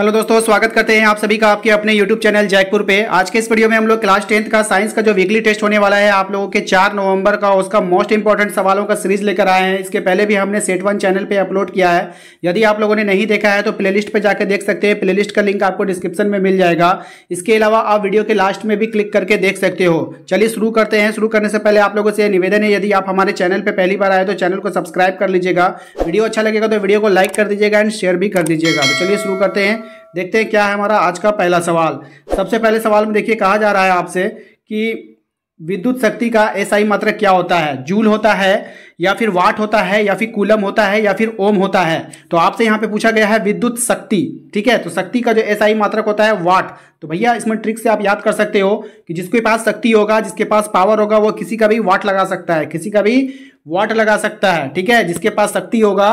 hello दोस्तों स्वागत करते हैं आप सभी का आपके अपने यूट्यूब चैनल जयपुर पे आज के इस वीडियो में हम लोग क्लास टेंथ का साइंस का जो वीकली टेस्ट होने वाला है आप लोगों के चार नवंबर का उसका मोस्ट इंपॉर्टेंट सवालों का सीरीज लेकर आए हैं इसके पहले भी हमने सेट वन चैनल पे अपलोड किया है यदि आप लोगों ने नहीं देखा है तो प्लेलिस्ट पर जाकर देख सकते हैं लिस्ट का लिंक आपको डिस्क्रिप्शन में मिल जाएगा इसके अलावा आप वीडियो के लास्ट में भी क्लिक करके देख सकते हो चलिए शुरू करते हैं शुरू करने से पहले आप लोगों से निवेदन है यदि आप हमारे चैनल पर पहली बार आए तो चैनल को सब्सक्राइब कर लीजिएगा वीडियो अच्छा लगेगा तो वीडियो को लाइक कर दीजिएगा एंड शेयर भी कर दीजिएगा तो चलिए शुरू करते हैं देखते हैं क्या है हमारा आज का पहला सवाल सबसे पहले सवाल में देखिए कहा जा रहा है आपसे कि विद्युत शक्ति का एसआई मात्रक क्या होता है जूल होता है या फिर वाट होता है या फिर कूलम होता है या फिर ओम होता है तो आपसे यहाँ पे पूछा गया है विद्युत शक्ति ठीक है तो शक्ति का जो एसआई मात्रक होता है वाट तो भैया इसमें ट्रिक से आप याद कर सकते हो कि जिसके पास शक्ति होगा जिसके पास पावर होगा वो किसी का भी वाट लगा सकता है किसी का भी वाट लगा सकता है ठीक है जिसके पास शक्ति होगा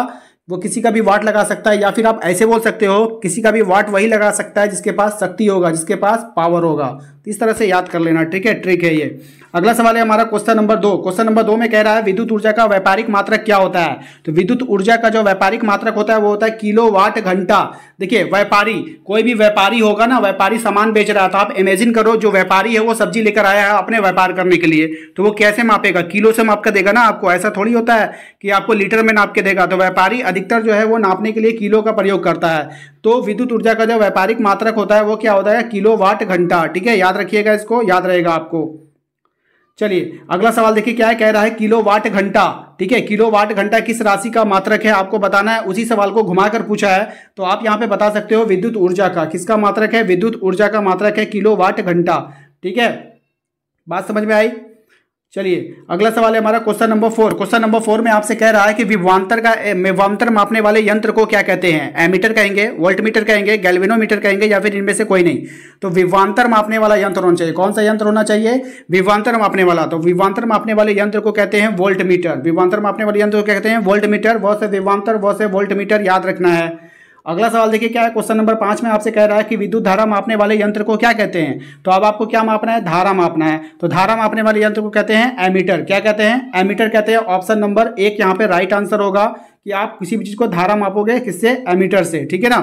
वो किसी का भी वाट लगा सकता है या फिर आप ऐसे बोल सकते हो किसी का भी वाट वही लगा सकता है जिसके पास शक्ति होगा जिसके पास पावर होगा तो इस तरह से याद कर लेना ठीक है ट्रिक है ये अगला सवाल है हमारा क्वेश्चन नंबर दो क्वेश्चन नंबर दो में कह रहा है विद्युत ऊर्जा का व्यापारिक मात्रक क्या होता है तो विद्युत ऊर्जा का जो व्यापारिक मात्रक होता है वो होता है किलो वाट घंटा देखिए व्यापारी कोई भी व्यापारी होगा ना व्यापारी सामान बेच रहा था तो आप इमेजिन करो जो व्यापारी है वो सब्जी लेकर आया है अपने व्यापार करने के लिए तो वो कैसे मापेगा किलो से माप कर देगा ना आपको ऐसा थोड़ी होता है कि आपको लीटर में नाप के देगा तो व्यापारी अधिकतर जो है वो नापने के लिए किलो का प्रयोग करता है तो विद्युत ऊर्जा का जो व्यापारिक मात्रक होता है वो क्या होता है किलो वाट घंटा ठीक है याद याद रखिएगा इसको याद रहेगा आपको चलिए अगला सवाल देखिए क्या है कह रहा है किलो वाट घंटा ठीक है किलो वाट घंटा किस राशि का मात्रक है आपको बताना है उसी सवाल को घुमाकर पूछा है तो आप यहां पे बता सकते हो विद्युत ऊर्जा का किसका मात्रक है विद्युत ऊर्जा का मात्रक है किलो वाट घंटा ठीक है बात समझ में आई चलिए अगला सवाल है हमारा question number four question number four में आपसे कह रहा है कि विभवांतर का विभवांतर मापने वाले यंत्र को क्या कहते हैं एमीटर कहेंगे वोल्टमीटर कहेंगे गैल्वेनोमीटर कहेंगे या फिर इनमें से कोई नहीं तो विभवांतर मापने वाला यंत्र होना चाहिए कौन सा यंत्र होना चाहिए विभवांतर मापने वाला तो विभवांतर मापने वाले यंत्र को कहते हैं वोल्टमीटर विभवांतर मापने वाले यंत्र को कहते हैं वोल्टमीटर वह से विभवांतर वह से वोल्टमीटर याद रखना है अगला सवाल देखिए क्या है क्वेश्चन नंबर पांच में आपसे कह रहा है कि विद्युत धारा मापने वाले यंत्र को क्या कहते हैं तो अब आपको क्या मापना है धारा मापना है तो धारा मापने वाले यंत्र को कहते हैं एमीटर क्या कहते हैं एमीटर कहते हैं ऑप्शन नंबर एक यहाँ पे राइट आंसर होगा कि आप किसी भी चीज़ को धारा मापोगे किससे एमीटर से ठीक है ना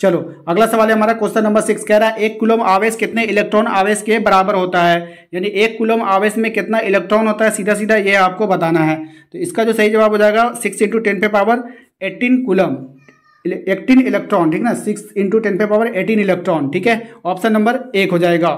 चलो अगला सवाल है हमारा क्वेश्चन नंबर सिक्स कह रहा है एक कुलम आवेश कितने इलेक्ट्रॉन आवेश के बराबर होता है यानी एक कुलम आवेश में कितना इलेक्ट्रॉन होता है सीधा सीधा ये आपको बताना है तो इसका जो सही जवाब हो जाएगा सिक्स इंटू टेन पे power eighteen coulomb eighteen electron ठीक ना सिक्स इंटू टेन पे पावर एटीन इलेक्ट्रॉन ठीक है ऑप्शन नंबर एक हो जाएगा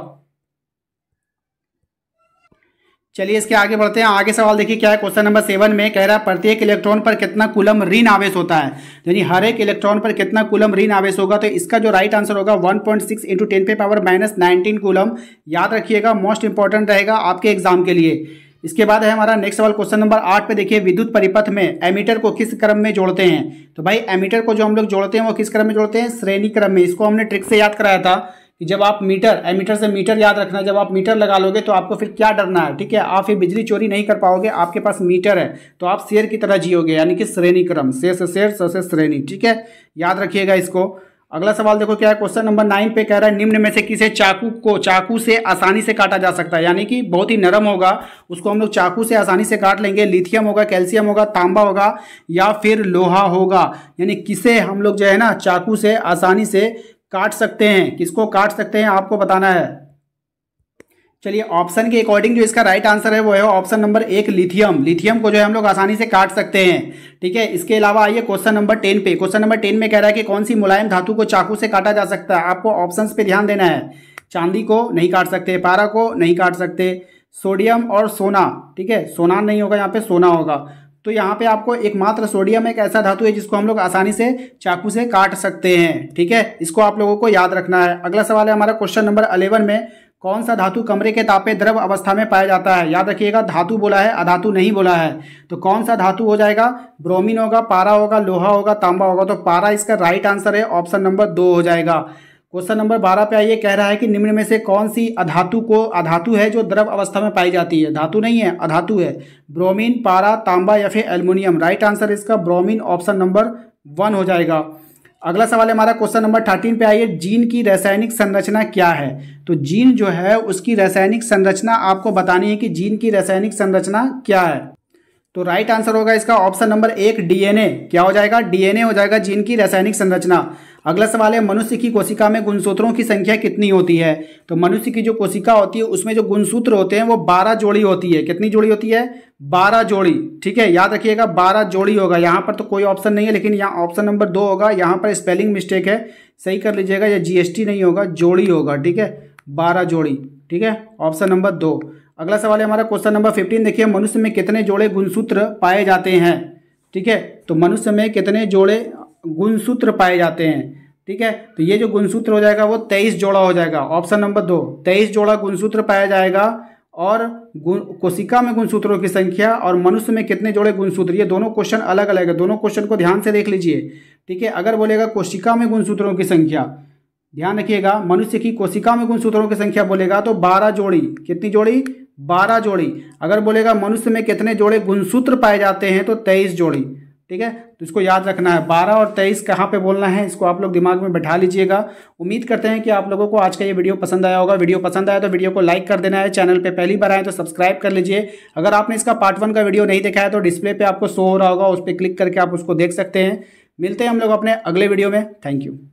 चलिए इसके आगे बढ़ते हैं आगे सवाल देखिए क्या है क्वेश्चन नंबर सेवन में कह रहा है प्रत्येक इलेक्ट्रॉन पर कितना कुलम ऋण आवेश होता है यानी हर एक इलेक्ट्रॉन पर कितना कुलम ऋण आवेश होगा तो इसका जो राइट आंसर होगा 1.6 पॉइंट सिक्स इंटू टेन पे पावर माइनस नाइनटीन कुलम याद रखिएगा मोस्ट इंपॉर्टेंट रहेगा आपके एग्जाम के लिए इसके बाद है हमारा नेक्स्ट सवाल क्वेश्चन नंबर आठ पे देखिए विद्युत परिपथ में एमीटर को किस क्रम में जोड़ते हैं तो भाई एमीटर को जो हम लोग जोड़ते हैं वो किस क्रम में जोड़ते हैं श्रेणी क्रम में इसको हमने ट्रिक से याद कराया था कि जब आप मीटर एमीटर से मीटर याद रखना जब आप मीटर लगा लोगे तो आपको फिर क्या डरना है ठीक है आप फिर बिजली चोरी नहीं कर पाओगे आपके पास मीटर है तो आप शेयर की तरह जियोगे यानी कि श्रेणी क्रम शेर से शेर से श्रेणी ठीक है याद रखिएगा इसको अगला सवाल देखो क्या है क्वेश्चन नंबर नाइन पे कह रहा है निम्न में से किसे चाकू को चाकू से आसानी से काटा जा सकता है यानी कि बहुत ही नरम होगा उसको हम लोग चाकू से आसानी से काट लेंगे लिथियम होगा कैल्शियम होगा तांबा होगा या फिर लोहा होगा यानी किसे हम लोग जो है ना चाकू से आसानी से काट सकते हैं किसको काट सकते हैं आपको बताना है चलिए ऑप्शन के अकॉर्डिंग जो इसका राइट आंसर है वो है ऑप्शन नंबर एक लिथियम लिथियम को जो है हम लोग आसानी से काट सकते हैं ठीक है इसके अलावा आइए क्वेश्चन नंबर टेन पे क्वेश्चन नंबर टेन में कह रहा है कि कौन सी मुलायम धातु को चाकू से काटा जा सकता है आपको ऑप्शन पे ध्यान देना है चांदी को नहीं काट सकते पारा को नहीं काट सकते सोडियम और सोना ठीक है सोना नहीं होगा यहाँ पे सोना होगा तो यहाँ पे आपको एकमात्र सोडियम एक ऐसा धातु है जिसको हम लोग आसानी से चाकू से काट सकते हैं ठीक है इसको आप लोगों को याद रखना है अगला सवाल है हमारा क्वेश्चन नंबर अलेवन में कौन सा धातु कमरे के तापे द्रव अवस्था में पाया जाता है याद रखिएगा धातु बोला है अधातु नहीं बोला है तो कौन सा धातु हो जाएगा ब्रोमीन होगा पारा होगा लोहा होगा तांबा होगा तो पारा इसका राइट आंसर है ऑप्शन नंबर दो हो जाएगा क्वेश्चन नंबर बारह पे आइए कह रहा है कि निम्न में से कौन सी अधातु को अधातु है जो द्रव अवस्था में पाई जाती है धातु नहीं है अधातु है ब्रोमीन पारा तांबा या फिर एल्यूमिनियम राइट आंसर इसका ब्रोमीन ऑप्शन नंबर वन हो जाएगा अगला सवाल है हमारा क्वेश्चन नंबर थर्टीन पे आइए जीन की रासायनिक संरचना क्या है तो जीन जो है उसकी रासायनिक संरचना आपको बतानी है कि जीन की रासायनिक संरचना क्या है तो राइट आंसर होगा इसका ऑप्शन नंबर एक डीएनए क्या हो जाएगा डीएनए हो जाएगा जीन की रासायनिक संरचना अगला सवाल है मनुष्य की कोशिका में गुणसूत्रों की संख्या कितनी होती है तो मनुष्य की जो कोशिका होती है उसमें जो गुणसूत्र होते हैं वो बारह जोड़ी होती है कितनी जोड़ी होती है बारह जोड़ी ठीक है याद रखिएगा बारह जोड़ी होगा यहाँ पर तो कोई ऑप्शन नहीं है लेकिन यहाँ ऑप्शन नंबर दो होगा यहाँ पर स्पेलिंग मिस्टेक है सही कर लीजिएगा या टी नहीं होगा जोड़ी होगा ठीक है बारह जोड़ी ठीक है ऑप्शन नंबर दो अगला सवाल है हमारा क्वेश्चन नंबर फिफ्टीन देखिए मनुष्य में कितने जोड़े गुणसूत्र पाए जाते हैं ठीक है तो मनुष्य में कितने जोड़े गुणसूत्र पाए जाते हैं ठीक है तो ये जो गुणसूत्र हो जाएगा वो तेईस जोड़ा हो जाएगा ऑप्शन नंबर दो तेईस जोड़ा गुणसूत्र पाया जाएगा और गुण कोशिका में गुणसूत्रों की संख्या और मनुष्य में कितने जोड़े गुणसूत्र ये दोनों क्वेश्चन अलग अलग है दोनों क्वेश्चन को ध्यान से देख लीजिए ठीक है अगर बोलेगा कोशिका में गुणसूत्रों की संख्या ध्यान रखिएगा मनुष्य की कोशिका में गुणसूत्रों की संख्या बोलेगा तो बारह जोड़ी कितनी जोड़ी बारह जोड़ी अगर बोलेगा मनुष्य में कितने जोड़े गुणसूत्र पाए जाते हैं तो तेईस जोड़ी ठीक है तो इसको याद रखना है बारह और तेईस कहाँ पे बोलना है इसको आप लोग दिमाग में बैठा लीजिएगा उम्मीद करते हैं कि आप लोगों को आज का ये वीडियो पसंद आया होगा वीडियो पसंद आया तो वीडियो को लाइक कर देना है चैनल पे पहली बार आए तो सब्सक्राइब कर लीजिए अगर आपने इसका पार्ट वन का वीडियो नहीं देखा है तो डिस्प्ले पर आपको शो हो रहा होगा उस पर क्लिक करके आप उसको देख सकते हैं मिलते हैं हम लोग अपने अगले वीडियो में थैंक यू